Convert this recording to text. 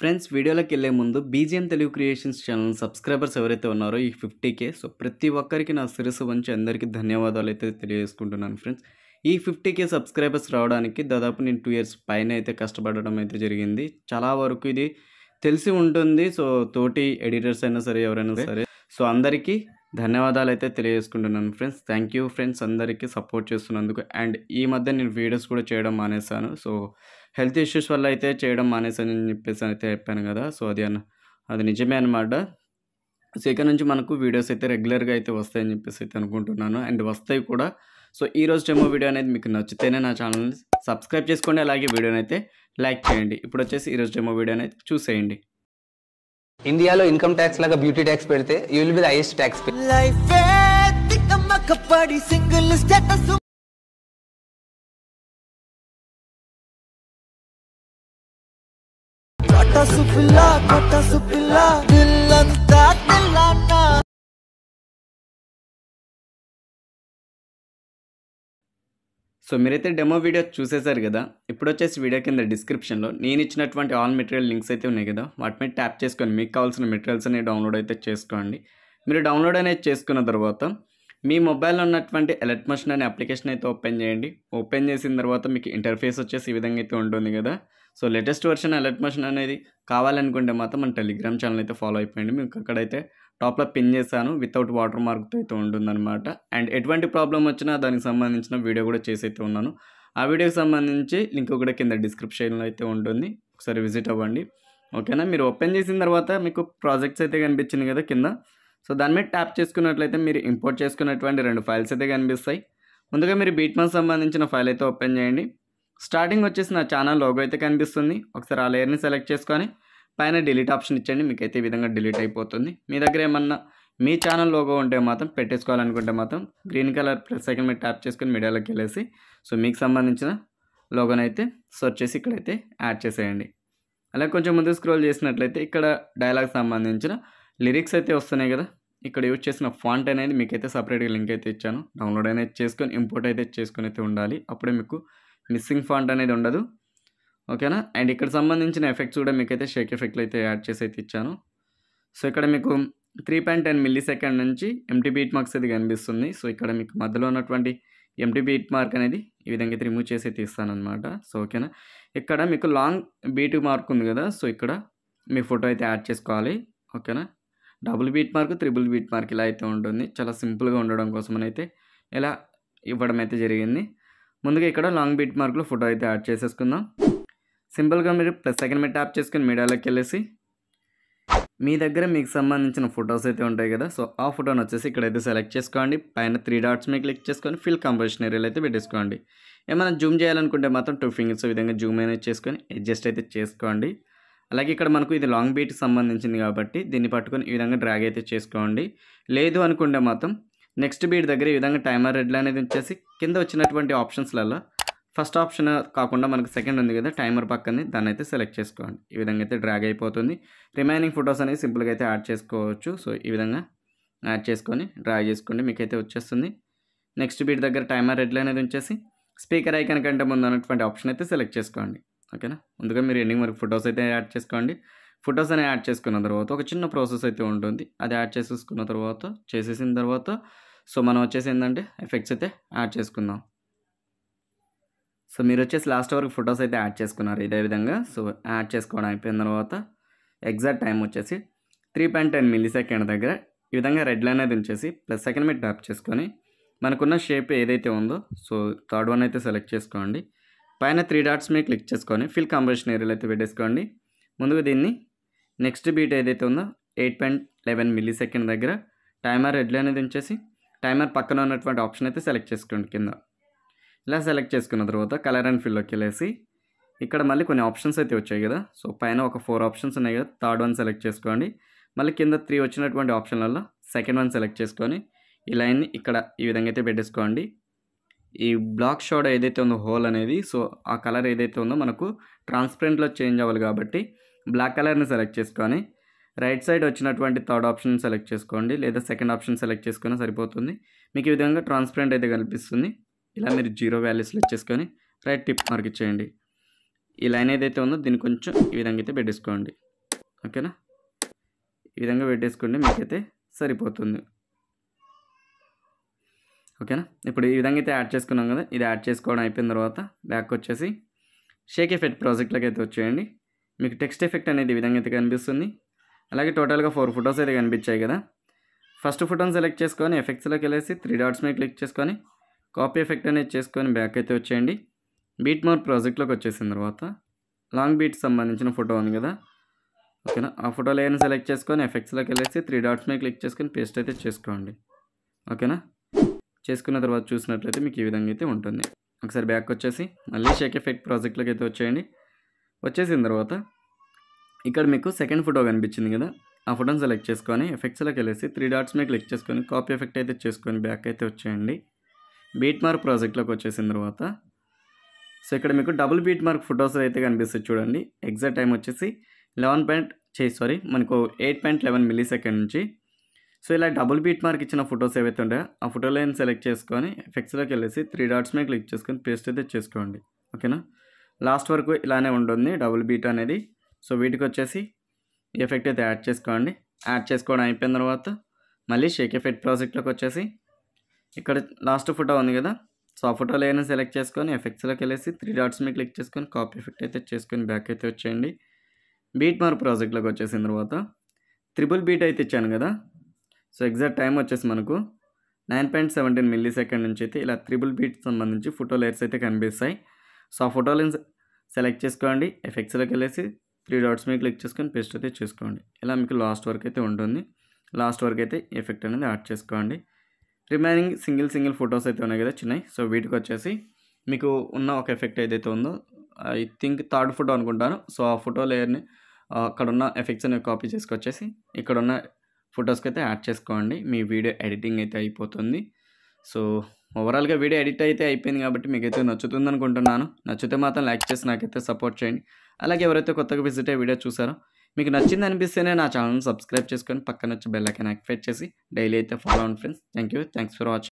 friends వీడియోలోకి వెళ్ళే ముందు BGM Telugu creations channel subscribers ఎవరైతే ఉన్నారో ఈ ఫిఫ్టీకే సో ప్రతి ఒక్కరికి నా శిరస్సు వంచి అందరికీ ధన్యవాదాలు అయితే తెలియజేసుకుంటున్నాను ఫ్రెండ్స్ ఈ ఫిఫ్టీకే సబ్స్క్రైబర్స్ రావడానికి దాదాపు నేను టూ ఇయర్స్ పైన అయితే కష్టపడడం అయితే జరిగింది చాలా వరకు ఇది తెలిసి ఉంటుంది సో తోటి ఎడిటర్స్ అయినా సరే ఎవరైనా సరే సో అందరికీ ధన్యవాదాలు అయితే తెలియజేసుకుంటున్నాను ఫ్రెండ్స్ థ్యాంక్ యూ ఫ్రెండ్స్ అందరికీ సపోర్ట్ చేస్తున్నందుకు అండ్ ఈ మధ్య నేను వీడియోస్ కూడా చేయడం మానేశాను సో హెల్త్ ఇష్యూస్ వల్ల అయితే చేయడం మానేశాను అని చెప్పేసి అయితే చెప్పాను కదా సో అది అన్న అది నిజమే అనమాట సో ఇక్కడ నుంచి మనకు వీడియోస్ అయితే రెగ్యులర్గా అయితే వస్తాయని చెప్పేసి అయితే అనుకుంటున్నాను అండ్ వస్తాయి కూడా సో ఈ రోజు డెమో వీడియో అనేది మీకు నచ్చితేనే నా ఛానల్ని సబ్స్క్రైబ్ చేసుకోండి అలాగే వీడియోని అయితే లైక్ చేయండి ఇప్పుడు వచ్చేసి ఈరోజు డెమో వీడియో అనేది చూసేయండి ఇండియాలో ఇన్కమ్ ట్యాక్స్ లాగా బ్యూటీ ట్యాక్స్ పెడితే you will be highest tax సుపిల్లా కొట్ట సుపిల్లా సో మీరైతే డెమో వీడియో చూసేశారు కదా ఇప్పుడు వచ్చేసి వీడియో కింద డిస్క్రిప్షన్లో నేను ఇచ్చినటువంటి ఆల్ మెటీరియల్ లింక్స్ అయితే ఉన్నాయి కదా వాటి మీద ట్యాప్ చేసుకొని మీకు కావాల్సిన మెటీరియల్స్ అనేవి డౌన్లోడ్ అయితే చేసుకోండి మీరు డౌన్లోడ్ అనేది చేసుకున్న తర్వాత మీ మొబైల్లో ఉన్నటువంటి ఎలర్ట్ మషన్ అనే అప్లికేషన్ అయితే ఓపెన్ చేయండి ఓపెన్ చేసిన తర్వాత మీకు ఇంటర్ఫేస్ వచ్చేసి ఈ విధంగా అయితే ఉంటుంది కదా so latest version Alight Motion అనేది కావాలనుకుంటే మాత్రం మన టెలిగ్రామ్ ఛానల్ అయితే ఫాలో అయిపోయింది మీకు అక్కడైతే టాప్లో పిన్ చేశాను వితౌట్ వాటర్ మార్క్తో అయితే ఉంటుందన్నమాట అండ్ ఎటువంటి ప్రాబ్లం వచ్చినా దానికి సంబంధించిన వీడియో కూడా చేసి అయితే ఉన్నాను ఆ వీడియోకి సంబంధించి లింక్ కూడా కింద డిస్క్రిప్షన్లో అయితే ఉంటుంది ఒకసారి విజిట్ అవ్వండి ఓకేనా మీరు ఓపెన్ చేసిన తర్వాత మీకు ప్రాజెక్ట్స్ అయితే కనిపించింది కదా కింద సో దాని మీద ట్యాప్ చేసుకున్నట్లయితే మీరు ఇంపోర్ట్ చేసుకున్నటువంటి రెండు ఫైల్స్ అయితే కనిపిస్తాయి ముందుగా మీరు బీట్మాన్ సంబంధించిన ఫైల్ అయితే ఓపెన్ చేయండి స్టార్టింగ్ వచ్చేసి నా ఛానల్ లోగో అయితే కనిపిస్తుంది ఒకసారి ఆ లేయర్ని సెలెక్ట్ చేసుకొని పైన డిలీట్ ఆప్షన్ ఇచ్చండి మీకు అయితే ఈ విధంగా డిలీట్ అయిపోతుంది మీ దగ్గర ఏమన్నా మీ ఛానల్ లోగో ఉంటే మాత్రం పెట్టేసుకోవాలనుకుంటే మాత్రం గ్రీన్ కలర్ ప్లస్ సెకండ్ మీరు ట్యాప్ చేసుకుని మీడియాలోకి వెళ్ళేసి సో మీకు సంబంధించిన లోగోని అయితే సర్చ్ చేసి ఇక్కడైతే యాడ్ చేసేయండి అలా కొంచెం ముందు స్క్రోల్ చేసినట్లయితే ఇక్కడ డైలాగ్ సంబంధించిన లిరిక్స్ అయితే వస్తున్నాయి కదా ఇక్కడ యూజ్ చేసిన ఫాంట్ అనేది మీకైతే సపరేట్గా లింక్ అయితే ఇచ్చాను డౌన్లోడ్ అయితే చేసుకొని ఇంపోర్ట్ అయితే చేసుకొని అయితే ఉండాలి అప్పుడే మీకు మిస్సింగ్ ఫాంట్ అనేది ఉండదు ఓకేనా అండ్ ఇక్కడ సంబంధించిన ఎఫెక్ట్స్ కూడా మీకైతే షేక్ ఎఫెక్ట్లు అయితే యాడ్ చేసి అయితే ఇచ్చాను సో ఇక్కడ మీకు three point ten millisecond నుంచి ఎంటీ బీట్ మార్క్స్ అయితే కనిపిస్తుంది సో ఇక్కడ మీకు మధ్యలో ఉన్నటువంటి ఎంటీ బీట్ మార్క్ అనేది ఈ విధంగా అయితే రిమూవ్ చేసి తీస్తానమాట సో ఓకేనా ఇక్కడ మీకు లాంగ్ బీట్ మార్క్ ఉంది కదా సో ఇక్కడ మీ ఫోటో అయితే యాడ్ చేసుకోవాలి ఓకేనా double beat mark triple beat mark ఇలా అయితే ఉంటుంది చాలా సింపుల్గా ఉండడం కోసం అయితే ఇలా ఇవ్వడం అయితే జరిగింది ముందుగా ఇక్కడ లాంగ్ బీట్ మార్క్లో ఫోటో అయితే యాడ్ చేసేసుకుందాం సింపుల్గా మీరు ప్లస్ సెకండ్ మీద ట్యాప్ చేసుకుని మీడియాలోకి వెళ్ళేసి మీ దగ్గర మీకు సంబంధించిన ఫొటోస్ అయితే ఉంటాయి కదా సో ఆ ఫోటోని వచ్చేసి ఇక్కడైతే సెలెక్ట్ చేసుకోండి పైన త్రీ డాట్స్ మీద క్లిక్ చేసుకొని ఫిల్ కంపోజిషన్ ఏరియాలో అయితే పెట్టేసుకోండి ఏమైనా జూమ్ చేయాలనుకుంటే మాత్రం టూ ఫింగర్స్ విధంగా జూమ్ అనేది చేసుకొని అడ్జస్ట్ అయితే చేసుకోండి అలాగే ఇక్కడ మనకు ఇది లాంగ్ బీట్కి సంబంధించింది కాబట్టి దీన్ని పట్టుకొని ఈ విధంగా డ్రాగ్ అయితే చేసుకోండి లేదు అనుకుంటే మాత్రం నెక్స్ట్ బీట్ దగ్గర ఈ విధంగా టైమర్ రెడ్లు అనేది వచ్చేసి కింద వచ్చినటువంటి ఆప్షన్స్లలో ఫస్ట్ ఆప్షన్ కాకుండా మనకు సెకండ్ ఉంది కదా టైమర్ పక్కనే దాన్ని అయితే సెలెక్ట్ చేసుకోండి ఈ విధంగా అయితే డ్రాగ్ అయిపోతుంది రిమైనింగ్ ఫొటోస్ అనేవి సింపుల్గా అయితే యాడ్ చేసుకోవచ్చు సో ఈ విధంగా యాడ్ చేసుకొని డ్రాగ్ చేసుకోండి మీకైతే వచ్చేస్తుంది నెక్స్ట్ బీట్ దగ్గర టైమర్ రెడ్లు అనేది ఉంచేసి స్పీకర్ ఐకన్ కంటే ముందు అన్నటువంటి ఆప్షన్ అయితే సెలెక్ట్ చేసుకోండి ఓకేనా ముందుగా మీరు ఎండింగ్ వరకు ఫొటోస్ అయితే యాడ్ చేసుకోండి ఫొటోస్ అనేవి యాడ్ చేసుకున్న తర్వాత ఒక చిన్న ప్రాసెస్ అయితే ఉంటుంది అది యాడ్ చేసేసుకున్న తర్వాత చేసేసిన తర్వాత సో మనం వచ్చేసి ఏంటంటే ఎఫెక్ట్స్ అయితే యాడ్ చేసుకుందాం సో మీరు వచ్చేసి లాస్ట్ వరకు ఫొటోస్ అయితే యాడ్ చేసుకున్నారు ఇదే విధంగా సో యాడ్ చేసుకోవడం అయిపోయిన తర్వాత ఎగ్జాక్ట్ టైం వచ్చేసి three point ten millisecond దగ్గర ఈ విధంగా రెడ్ లైన్ అయితే ఉంచేసి ప్లస్ సెకండ్ మీద ట్యాప్ చేసుకొని మనకున్న షేప్ ఏదైతే ఉందో సో థర్డ్ వన్ అయితే సెలెక్ట్ చేసుకోండి పైన త్రీ డాట్స్ మీద క్లిక్ చేసుకొని ఫిల్ కాంబినేషన్ ఏరియాలో అయితే పెట్టేసుకోండి ముందుగా దీన్ని నెక్స్ట్ బీట్ ఏదైతే ఉందో eight point eleven millisecond దగ్గర టైమర్ రెడ్ లైన్ అనేది ఉంచేసి టైమర్ పక్కన ఉన్నటువంటి ఆప్షన్ అయితే సెలెక్ట్ చేసుకోండి కింద ఇలా సెలెక్ట్ చేసుకున్న తర్వాత కలర్ అండ్ ఫిల్లోకి వెళ్ళేసి ఇక్కడ మళ్ళీ కొన్ని ఆప్షన్స్ అయితే వచ్చాయి కదా సో పైన ఒక ఫోర్ ఆప్షన్స్ ఉన్నాయి కదా థర్డ్ వన్ సెలెక్ట్ చేసుకోండి మళ్ళీ కింద త్రీ వచ్చినటువంటి ఆప్షన్లలో సెకండ్ వన్ సెలెక్ట్ చేసుకొని ఈ లైన్ని ఇక్కడ ఈ విధంగా అయితే పెట్టేసుకోండి ఈ బ్లాక్ షాడ్ ఏదైతే ఉందో హోల్ అనేది సో ఆ కలర్ ఏదైతే ఉందో మనకు ట్రాన్స్పరెంట్లో చేంజ్ అవ్వాలి కాబట్టి బ్లాక్ కలర్ని సెలెక్ట్ చేసుకొని రైట్ సైడ్ వచ్చినటువంటి థర్డ్ ఆప్షన్ సెలెక్ట్ చేసుకోండి లేదా సెకండ్ ఆప్షన్ సెలెక్ట్ చేసుకున్నా సరిపోతుంది మీకు ఈ విధంగా ట్రాన్స్పరెంట్ అయితే కనిపిస్తుంది ఇలా మీరు జీరో వాల్యూస్లో ఇచ్చేసుకొని రైట్ టిప్ మార్క్ ఇచ్చేయండి ఈ లైన్ ఏదైతే ఉందో దీన్ని కొంచెం ఈ విధంగా అయితే పెట్టేసుకోండి ఓకేనా ఈ విధంగా పెట్టేసుకోండి మీకైతే సరిపోతుంది ఓకేనా ఇప్పుడు ఈ విధంగా అయితే యాడ్ చేసుకున్నాం కదా ఇది యాడ్ చేసుకోవడం అయిపోయిన తర్వాత బ్యాక్ వచ్చేసి షేక్ ఎఫెక్ట్ ప్రాజెక్ట్లోకి అయితే వచ్చేయండి మీకు టెక్స్ట్ ఎఫెక్ట్ అనేది ఈ విధంగా అయితే కనిపిస్తుంది అలాగే టోటల్గా ఫోర్ ఫొటోస్ అయితే కనిపించాయి కదా ఫస్ట్ ఫోటోని సెలెక్ట్ చేసుకొని ఎఫెక్ట్స్లోకి వెళ్ళేసి త్రీ డాట్స్ మీద క్లిక్ చేసుకొని కాపీ ఎఫెక్ట్ అనేది చేసుకొని బ్యాక్ అయితే వచ్చేయండి బీట్ మోర్ ప్రాజెక్ట్లోకి వచ్చేసిన తర్వాత లాంగ్ బీట్ సంబంధించిన ఫోటో ఉంది కదా ఓకేనా ఆ ఫోటో లేని సెలెక్ట్ చేసుకొని ఎఫెక్ట్స్లోకి వెళ్ళేసి త్రీ డాట్స్ మీద క్లిక్ చేసుకొని పేస్ట్ అయితే చేసుకోండి ఓకేనా చేసుకున్న తర్వాత చూసినట్లయితే మీకు ఈ విధంగా అయితే ఉంటుంది ఒకసారి బ్యాక్ వచ్చేసి మళ్ళీ షేక్ ఎఫెక్ట్ ప్రాజెక్ట్లోకి అయితే వచ్చేయండి వచ్చేసిన తర్వాత ఇక్కడ మీకు సెకండ్ ఫోటో కనిపించింది కదా ఆ ఫోటోని సెలెక్ట్ చేసుకొని ఎఫెక్ట్స్లోకి వెళ్ళేసి త్రీ డాట్స్ మీద క్లిక్ చేసుకొని కాపీ ఎఫెక్ట్ అయితే చేసుకొని బ్యాక్ అయితే వచ్చేయండి బీట్ మార్క్ ప్రాజెక్ట్లోకి వచ్చేసిన తర్వాత సో ఇక్కడ మీకు డబుల్ బీట్ మార్క్ ఫొటోస్ అయితే కనిపిస్తుంది చూడండి ఎగ్జాక్ట్ టైం వచ్చేసి లెవెన్ పాయింట్ చేసి సారీ మనకు eight point eleven millisecond నుంచి సో ఇలా డబుల్ బీట్ మార్క్ ఇచ్చిన ఫొటోస్ ఏవైతే ఉంటాయో ఆ ఫోటో లైన్ సెలెక్ట్ చేసుకొని ఎఫెక్ట్స్లోకి వెళ్ళేసి త్రీ డాట్స్ మీద క్లిక్ చేసుకొని పేస్ట్ అయితే చేసుకోండి ఓకేనా లాస్ట్ వరకు ఇలానే ఉంటుంది డబుల్ బీట్ అనేది సో వీటికి వచ్చేసి ఎఫెక్ట్ అయితే యాడ్ చేసుకోండి యాడ్ చేసుకోవడం అయిపోయిన తర్వాత మళ్ళీ షేక్ ఎఫెక్ట్ ప్రాజెక్ట్లోకి వచ్చేసి ఇక్కడ లాస్ట్ ఫోటో ఉంది కదా సో ఆ ఫోటోలో ఏమైనా సెలెక్ట్ చేసుకొని ఎఫెక్ట్స్లోకి వెళ్ళేసి త్రీ డాట్స్ మీద క్లిక్ చేసుకొని కాపీ ఎఫెక్ట్ అయితే చేసుకొని బ్యాక్ అయితే వచ్చేయండి బీట్ మార్ ప్రాజెక్ట్లోకి వచ్చేసిన తర్వాత త్రిబుల్ బీట్ అయితే ఇచ్చాను కదా సో ఎగ్జాక్ట్ టైం వచ్చేసి మనకు nine point seventeen millisecond నుంచి అయితే ఇలా త్రిబుల్ బీట్ సంబంధించి ఫోటో లేయర్స్ అయితే కనిపిస్తాయి సో ఆ ఫోటో సెలెక్ట్ చేసుకోండి ఎఫెక్ట్స్లోకి వెళ్ళేసి త్రీ డాట్స్ మీద క్లిక్ చేసుకొని పేస్ట్ అయితే చేసుకోండి ఇలా మీకు లాస్ట్ వరకు అయితే ఉంటుంది లాస్ట్ వరకు అయితే ఎఫెక్ట్ అనేది యాడ్ చేసుకోండి రిమైనింగ్ సింగిల్ సింగిల్ ఫొటోస్ అయితే ఉన్నాయి కదా చిన్నవి సో వీటికి వచ్చేసి మీకు ఉన్న ఒక ఎఫెక్ట్ ఏదైతే ఉందో ఐ థింక్ థర్డ్ ఫోటో అనుకుంటాను సో ఆ ఫోటో లేయర్ని అక్కడ ఉన్న ఎఫెక్ట్స్ అనేవి కాపీ చేసుకొచ్చేసి ఇక్కడ ఉన్న ఫొటోస్కి అయితే యాడ్ చేసుకోండి మీ వీడియో ఎడిటింగ్ అయితే అయిపోతుంది సో ఓవరాల్గా వీడియో ఎడిట్ అయితే అయిపోయింది కాబట్టి మీకు అయితే నచ్చుతుంది అనుకుంటున్నాను నచ్చితే మాత్రం లైక్ చేసి నాకైతే సపోర్ట్ చేయండి అలాగే ఎవరైతే కొత్తగా విజిట్ అయ్యే వీడియో చూసారో మీకు నచ్చింది అనిపిస్తేనే నా ఛానల్ని సబ్స్క్రైబ్ చేసుకొని పక్కన వచ్చి బెల్లైకన్ యాక్టివేట్ చేసి డైలీ అయితే ఫాలో అవ్వండి friends thank you thanks for watching